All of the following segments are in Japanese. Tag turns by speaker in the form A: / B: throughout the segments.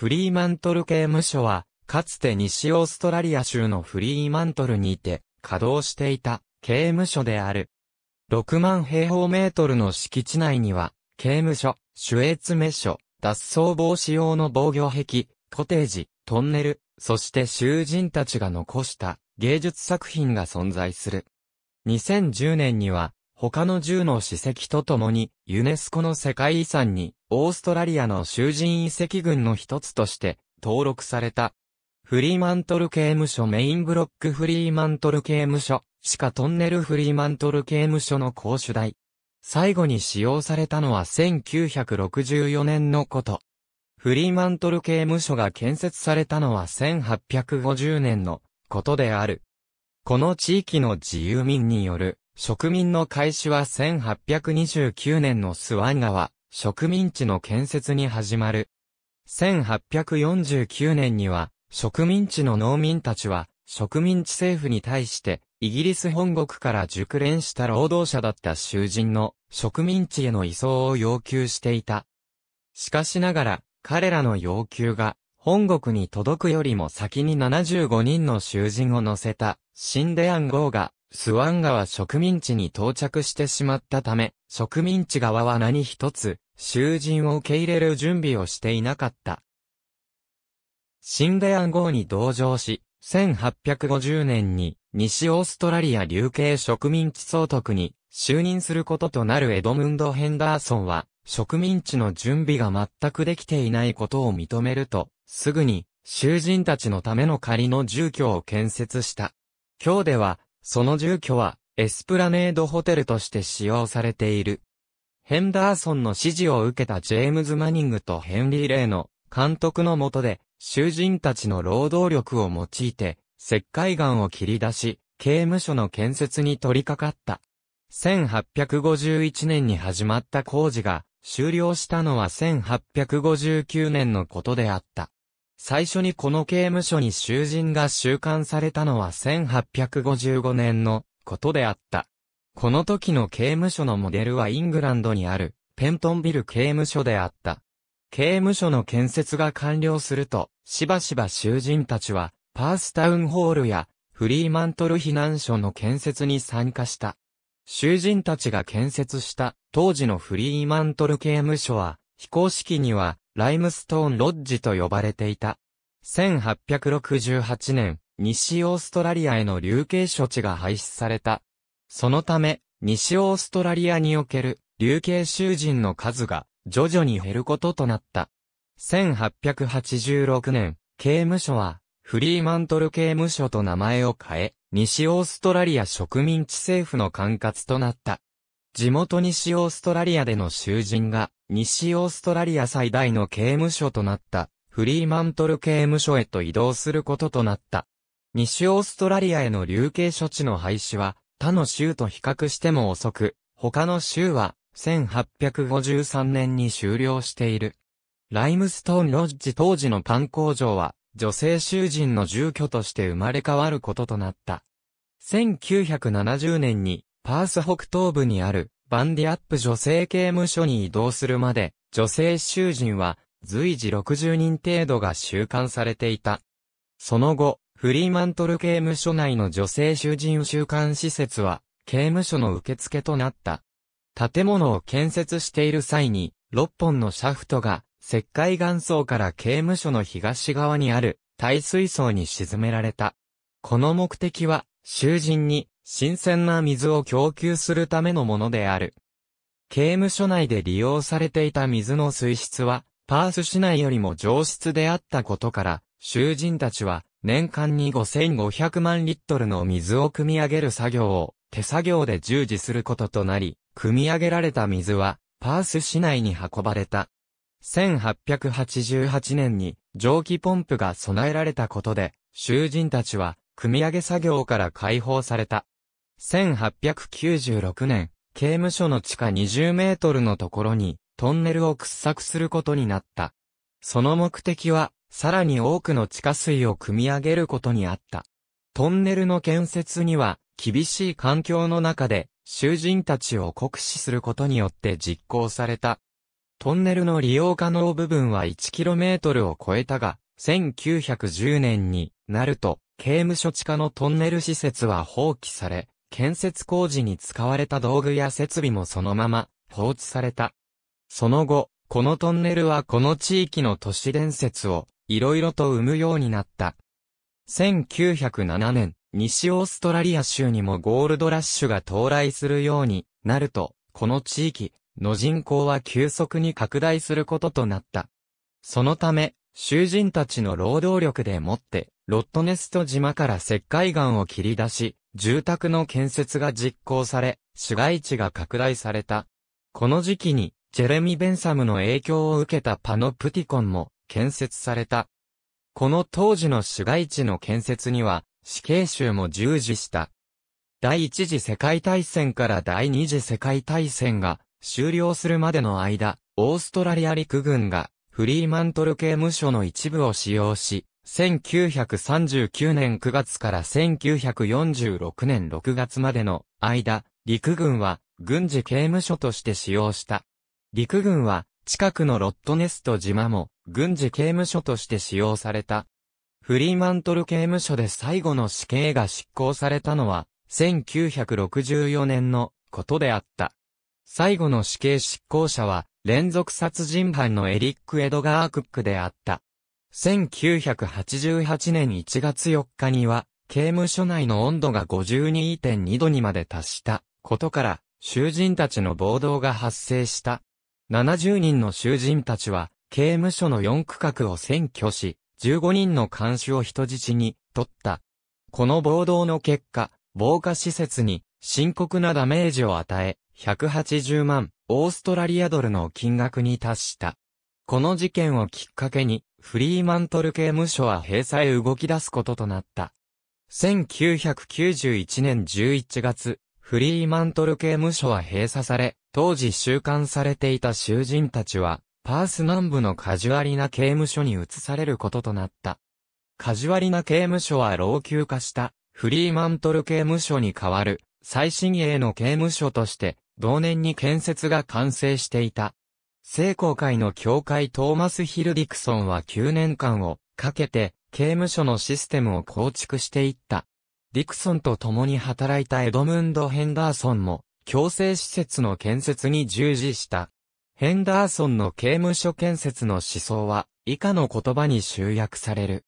A: フリーマントル刑務所は、かつて西オーストラリア州のフリーマントルにいて、稼働していた刑務所である。6万平方メートルの敷地内には、刑務所、守衛詰所、脱走防止用の防御壁、コテージ、トンネル、そして囚人たちが残した芸術作品が存在する。2010年には、他の10の史跡とともに、ユネスコの世界遺産にオーストラリアの囚人遺跡群の一つとして登録された。フリーマントル刑務所メインブロックフリーマントル刑務所、地下トンネルフリーマントル刑務所の公主台。最後に使用されたのは1964年のこと。フリーマントル刑務所が建設されたのは1850年のことである。この地域の自由民による植民の開始は1829年のスワン川植民地の建設に始まる。1849年には、植民地の農民たちは、植民地政府に対して、イギリス本国から熟練した労働者だった囚人の植民地への移送を要求していた。しかしながら、彼らの要求が、本国に届くよりも先に75人の囚人を乗せた、シンデアン号がスワン川植民地に到着してしまったため、植民地側は何一つ、囚人を受け入れる準備をしていなかった。新デアン号に同乗し、1850年に西オーストラリア流刑植民地総督に就任することとなるエドムンド・ヘンダーソンは植民地の準備が全くできていないことを認めると、すぐに囚人たちのための仮の住居を建設した。今日ではその住居は、エスプラネードホテルとして使用されている。ヘンダーソンの指示を受けたジェームズ・マニングとヘンリー・レイの監督の下で、囚人たちの労働力を用いて、石灰岩を切り出し、刑務所の建設に取り掛かった。1851年に始まった工事が終了したのは1859年のことであった。最初にこの刑務所に囚人が収監されたのは1855年のことであった。この時の刑務所のモデルはイングランドにあるペントンビル刑務所であった。刑務所の建設が完了すると、しばしば囚人たちはパースタウンホールやフリーマントル避難所の建設に参加した。囚人たちが建設した当時のフリーマントル刑務所は非公式にはライムストーンロッジと呼ばれていた。1868年、西オーストラリアへの流刑処置が廃止された。そのため、西オーストラリアにおける流刑囚人の数が徐々に減ることとなった。1886年、刑務所はフリーマントル刑務所と名前を変え、西オーストラリア植民地政府の管轄となった。地元西オーストラリアでの囚人が西オーストラリア最大の刑務所となった、フリーマントル刑務所へと移動することとなった。西オーストラリアへの流刑処置の廃止は、他の州と比較しても遅く、他の州は、1853年に終了している。ライムストーンロッジ当時のパン工場は、女性囚人の住居として生まれ変わることとなった。1970年に、パース北東部にある、バンディアップ女性刑務所に移動するまで、女性囚人は随時60人程度が収監されていた。その後、フリーマントル刑務所内の女性囚人収監施設は、刑務所の受付となった。建物を建設している際に、6本のシャフトが、石灰岩層から刑務所の東側にある、耐水槽に沈められた。この目的は、囚人に新鮮な水を供給するためのものである。刑務所内で利用されていた水の水質は、パース市内よりも上質であったことから、囚人たちは年間に5500万リットルの水を汲み上げる作業を手作業で従事することとなり、汲み上げられた水はパース市内に運ばれた。1888年に蒸気ポンプが備えられたことで、囚人たちは汲み上げ作業から解放された。1896年、刑務所の地下20メートルのところに、トンネルを掘削することになった。その目的は、さらに多くの地下水を汲み上げることにあった。トンネルの建設には、厳しい環境の中で、囚人たちを酷使することによって実行された。トンネルの利用可能部分は 1km を超えたが、1910年になると、刑務所地下のトンネル施設は放棄され、建設工事に使われた道具や設備もそのまま放置された。その後、このトンネルはこの地域の都市伝説をいろいろと生むようになった。1907年、西オーストラリア州にもゴールドラッシュが到来するようになると、この地域の人口は急速に拡大することとなった。そのため、囚人たちの労働力でもって、ロットネスト島から石灰岩を切り出し、住宅の建設が実行され、市街地が拡大された。この時期に、ジェレミ・ベンサムの影響を受けたパノプティコンも建設された。この当時の市街地の建設には死刑囚も従事した。第一次世界大戦から第二次世界大戦が終了するまでの間、オーストラリア陸軍がフリーマントル刑務所の一部を使用し、1939年9月から1946年6月までの間、陸軍は軍事刑務所として使用した。陸軍は近くのロットネスト島も軍事刑務所として使用された。フリーマントル刑務所で最後の死刑が執行されたのは1964年のことであった。最後の死刑執行者は連続殺人犯のエリック・エドガー・クックであった。1988年1月4日には、刑務所内の温度が52.2度にまで達したことから、囚人たちの暴動が発生した。70人の囚人たちは、刑務所の4区画を占拠し、15人の監視を人質に取った。この暴動の結果、防火施設に深刻なダメージを与え、180万オーストラリアドルの金額に達した。この事件をきっかけに、フリーマントル刑務所は閉鎖へ動き出すこととなった。1991年11月、フリーマントル刑務所は閉鎖され、当時収監されていた囚人たちは、パース南部のカジュアリな刑務所に移されることとなった。カジュアリな刑務所は老朽化した、フリーマントル刑務所に代わる、最新鋭の刑務所として、同年に建設が完成していた。聖公会の教会トーマス・ヒルディクソンは9年間をかけて刑務所のシステムを構築していった。ディクソンと共に働いたエドムンド・ヘンダーソンも強制施設の建設に従事した。ヘンダーソンの刑務所建設の思想は以下の言葉に集約される。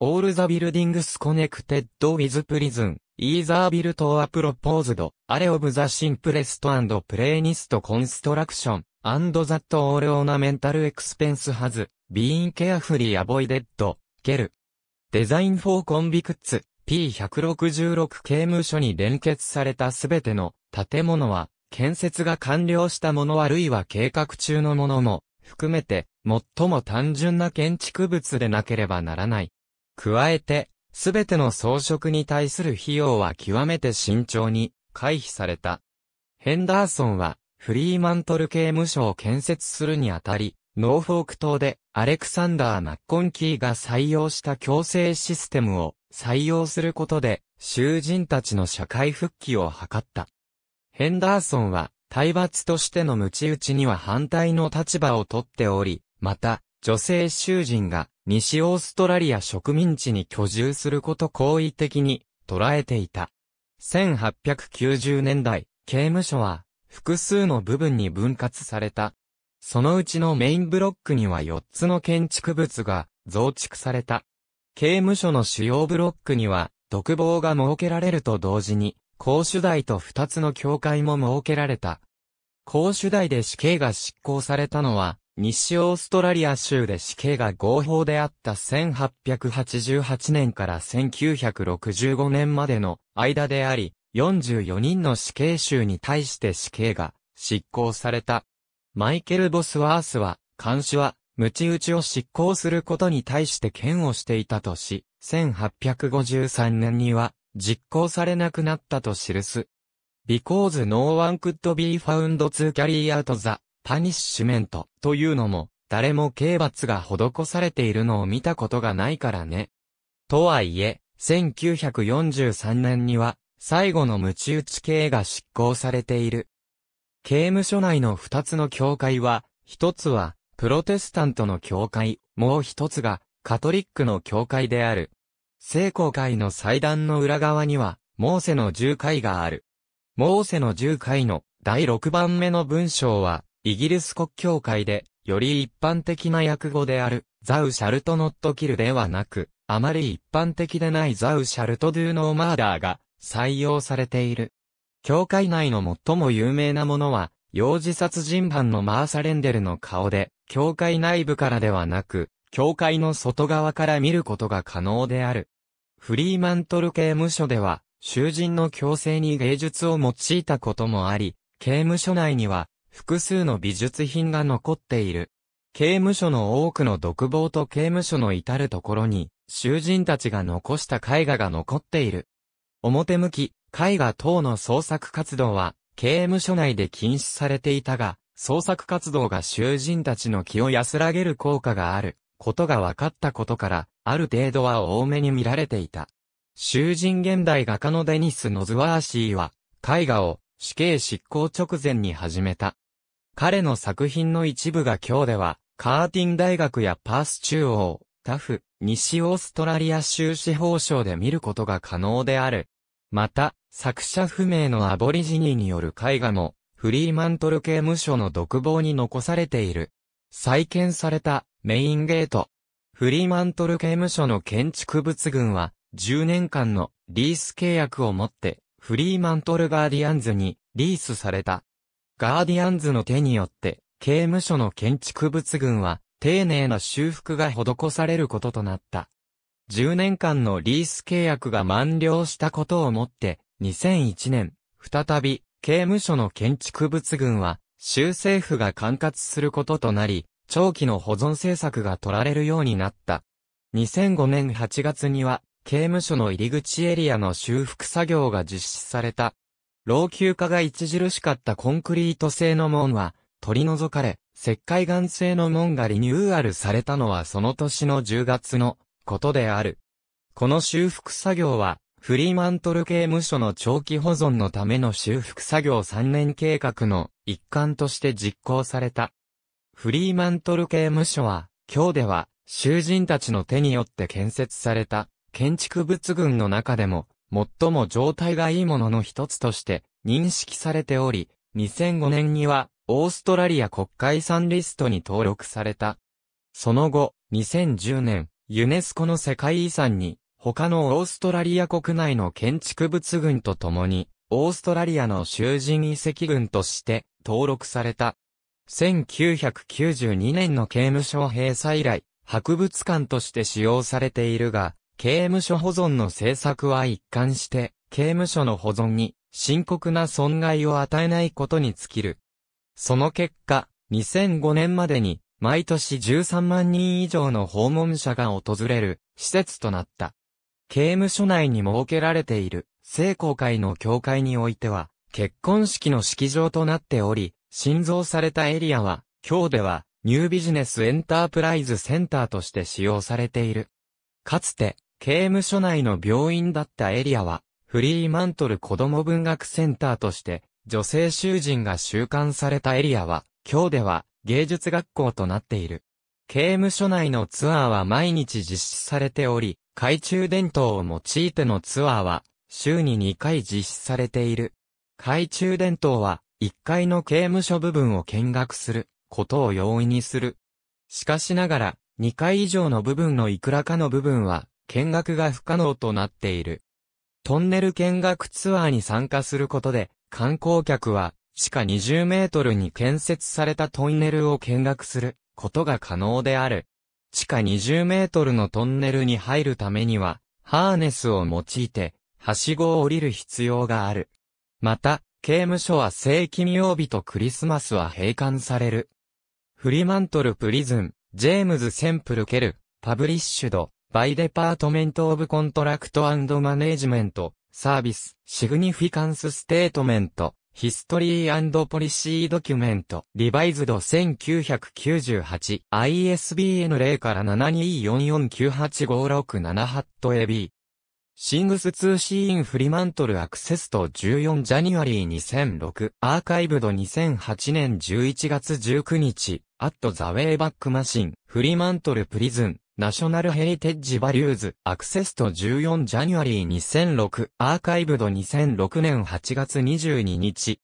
A: All the buildings connected with prison イーザービルトアプロポーズド、アレオブザシンプレストプレイニストコンストラクション、ザットオールオーナメンタルエクスペンスハズ、ビーンケアフリーアボイデッド、ゲル。デザインフォーコンビクッツ、P166 刑務所に連結されたすべての建物は、建設が完了したものあるいは計画中のものも、含めて、最も単純な建築物でなければならない。加えて、すべての装飾に対する費用は極めて慎重に回避された。ヘンダーソンは、フリーマントル刑務所を建設するにあたり、ノーフォーク島でアレクサンダー・マッコンキーが採用した強制システムを採用することで、囚人たちの社会復帰を図った。ヘンダーソンは、体罰としての鞭打ちには反対の立場をとっており、また、女性囚人が西オーストラリア植民地に居住すること好意的に捉えていた。1890年代、刑務所は複数の部分に分割された。そのうちのメインブロックには4つの建築物が増築された。刑務所の主要ブロックには独房が設けられると同時に、公主台と2つの教会も設けられた。公主台で死刑が執行されたのは西オーストラリア州で死刑が合法であった1888年から1965年までの間であり、44人の死刑囚に対して死刑が執行された。マイケル・ボスワースは、監視は、鞭打ちを執行することに対して嫌悪していたとし、1853年には、実行されなくなったと記す。Because no one could be found to carry out the パニッシュメントというのも、誰も刑罰が施されているのを見たことがないからね。とはいえ、1943年には、最後の知打ち刑が執行されている。刑務所内の二つの教会は、一つは、プロテスタントの教会、もう一つが、カトリックの教会である。聖公会の祭壇の裏側には、モーセの十回がある。モーセの十回の第六番目の文章は、イギリス国教会で、より一般的な訳語である、ザウシャルトノットキルではなく、あまり一般的でないザウシャルトドゥーノーマーダーが採用されている。教会内の最も有名なものは、幼児殺人犯のマーサレンデルの顔で、教会内部からではなく、教会の外側から見ることが可能である。フリーマントル刑務所では、囚人の強制に芸術を用いたこともあり、刑務所内には、複数の美術品が残っている。刑務所の多くの独房と刑務所の至るところに、囚人たちが残した絵画が残っている。表向き、絵画等の創作活動は、刑務所内で禁止されていたが、創作活動が囚人たちの気を安らげる効果がある、ことが分かったことから、ある程度は多めに見られていた。囚人現代画家のデニス・ノズワーシーは、絵画を死刑執行直前に始めた。彼の作品の一部が今日では、カーティン大学やパース中央、タフ、西オーストラリア州司法省で見ることが可能である。また、作者不明のアボリジニーによる絵画も、フリーマントル刑務所の独房に残されている。再建されたメインゲート。フリーマントル刑務所の建築物群は、10年間のリース契約をもって、フリーマントルガーディアンズにリースされた。ガーディアンズの手によって、刑務所の建築物群は、丁寧な修復が施されることとなった。10年間のリース契約が満了したことをもって、2001年、再び、刑務所の建築物群は、州政府が管轄することとなり、長期の保存政策が取られるようになった。2005年8月には、刑務所の入り口エリアの修復作業が実施された。老朽化が著しかったコンクリート製の門は取り除かれ、石灰岩製の門がリニューアルされたのはその年の10月のことである。この修復作業は、フリーマントル刑務所の長期保存のための修復作業3年計画の一環として実行された。フリーマントル刑務所は、今日では、囚人たちの手によって建設された建築物群の中でも最も状態がいいものの一つとして認識されており、2005年にはオーストラリア国会遺産リストに登録された。その後、2010年、ユネスコの世界遺産に、他のオーストラリア国内の建築物群とともに、オーストラリアの囚人遺跡群として登録された。1992年の刑務所閉鎖以来、博物館として使用されているが、刑務所保存の政策は一貫して、刑務所の保存に深刻な損害を与えないことに尽きる。その結果、2005年までに毎年13万人以上の訪問者が訪れる施設となった。刑務所内に設けられている聖公会の教会においては、結婚式の式場となっており、新造されたエリアは、今日では、ニュービジネスエンタープライズセンターとして使用されている。かつて、刑務所内の病院だったエリアは、フリーマントル子供文学センターとして、女性囚人が収監されたエリアは、今日では芸術学校となっている。刑務所内のツアーは毎日実施されており、懐中電灯を用いてのツアーは、週に2回実施されている。懐中電灯は、1階の刑務所部分を見学することを容易にする。しかしながら、2階以上の部分のいくらかの部分は、見学が不可能となっている。トンネル見学ツアーに参加することで、観光客は地下20メートルに建設されたトンネルを見学することが可能である。地下20メートルのトンネルに入るためには、ハーネスを用いて、はしごを降りる必要がある。また、刑務所は正規金曜日とクリスマスは閉館される。フリマントルプリズン、ジェームズ・センプル・ケル、パブリッシュド。バイデパートメントオブコントラクトマネージメント、サービス、シグニフィカンスステートメント、ヒストリーポリシードキュメント、リバイズド1998、ISBN 0から7244985678と AB。シングス通信フリマントルアクセスと14ジャニュアリー2006アーカイブド2008年11月19日アットザウェイバックマシンフリマントルプリズンナショナルヘリテッジバリューズ、アクセスと14ジャニュアリー2006、アーカイブド2006年8月22日。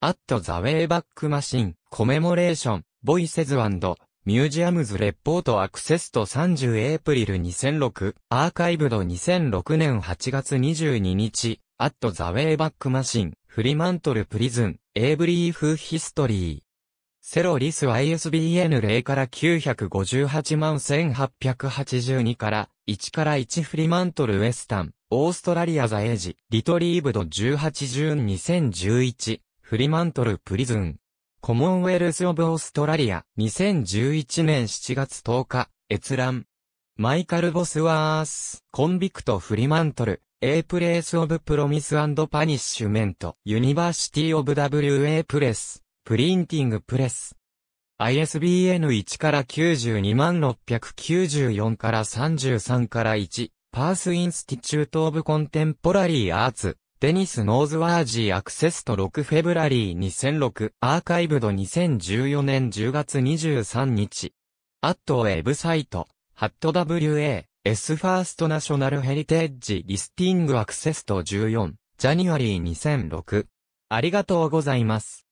A: アットザウェイバックマシン、コメモレーション、ボイセズミュージアムズレポートアクセスと30エイプリル2006、アーカイブド2006年8月22日、アットザウェイバックマシン、フリマントルプリズン、エイブリーフヒストリー。セロリス ISBN 0から958万1882から1から1フリマントルウエスタン、オーストラリアザエージ、リトリーブド18ジューン2011、フリマントルプリズン。コモンウェルス・オブ・オーストラリア、2011年7月10日、閲覧。マイカル・ボスワース、コンビクト・フリマントル、エープレイス・オブ・プロミス・アンド・パニッシュメント、ユニバーシティ・オブ・ WA プレス、プリンティングプレス。ISBN 1から92694から33から1、パースインスティチュートオブコンテンポラリーアーツ、デニス・ノーズワージーアクセスト6フェブラリー2006アーカイブド2014年10月23日。アットウェブサイト、ハット WA、S ファーストナショナルヘリテッジリスティングアクセスト14、ジャニュアリー2006。ありがとうございます。